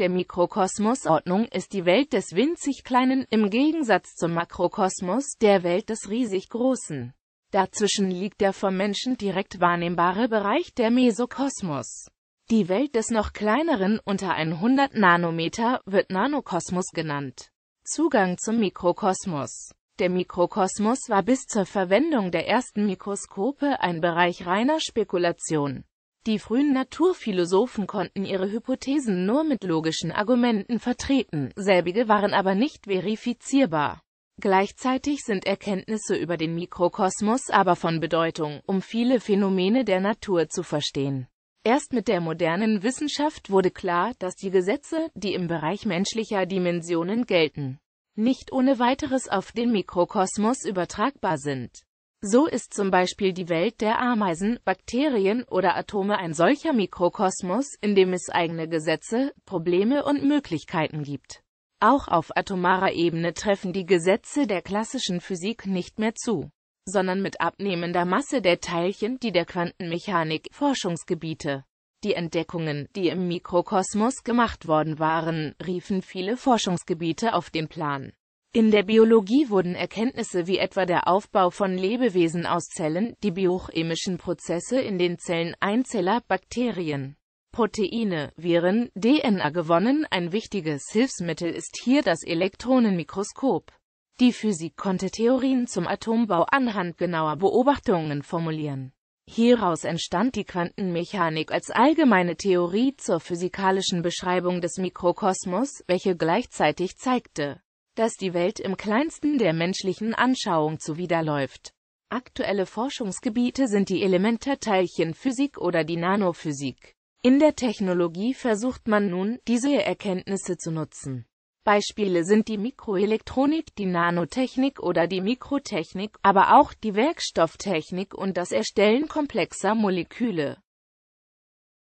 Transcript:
der Mikrokosmos-Ordnung ist die Welt des winzig Kleinen im Gegensatz zum Makrokosmos, der Welt des riesig Großen. Dazwischen liegt der vom Menschen direkt wahrnehmbare Bereich der Mesokosmos. Die Welt des noch kleineren unter 100 Nanometer wird Nanokosmos genannt. Zugang zum Mikrokosmos Der Mikrokosmos war bis zur Verwendung der ersten Mikroskope ein Bereich reiner Spekulation. Die frühen Naturphilosophen konnten ihre Hypothesen nur mit logischen Argumenten vertreten, selbige waren aber nicht verifizierbar. Gleichzeitig sind Erkenntnisse über den Mikrokosmos aber von Bedeutung, um viele Phänomene der Natur zu verstehen. Erst mit der modernen Wissenschaft wurde klar, dass die Gesetze, die im Bereich menschlicher Dimensionen gelten, nicht ohne weiteres auf den Mikrokosmos übertragbar sind. So ist zum Beispiel die Welt der Ameisen, Bakterien oder Atome ein solcher Mikrokosmos, in dem es eigene Gesetze, Probleme und Möglichkeiten gibt. Auch auf atomarer Ebene treffen die Gesetze der klassischen Physik nicht mehr zu, sondern mit abnehmender Masse der Teilchen, die der Quantenmechanik Forschungsgebiete. Die Entdeckungen, die im Mikrokosmos gemacht worden waren, riefen viele Forschungsgebiete auf den Plan. In der Biologie wurden Erkenntnisse wie etwa der Aufbau von Lebewesen aus Zellen, die biochemischen Prozesse in den Zellen Einzeller, Bakterien, Proteine, Viren, DNA gewonnen. Ein wichtiges Hilfsmittel ist hier das Elektronenmikroskop. Die Physik konnte Theorien zum Atombau anhand genauer Beobachtungen formulieren. Hieraus entstand die Quantenmechanik als allgemeine Theorie zur physikalischen Beschreibung des Mikrokosmos, welche gleichzeitig zeigte, dass die Welt im kleinsten der menschlichen Anschauung zuwiderläuft. Aktuelle Forschungsgebiete sind die Elementarteilchenphysik oder die Nanophysik. In der Technologie versucht man nun, diese Erkenntnisse zu nutzen. Beispiele sind die Mikroelektronik, die Nanotechnik oder die Mikrotechnik, aber auch die Werkstofftechnik und das Erstellen komplexer Moleküle.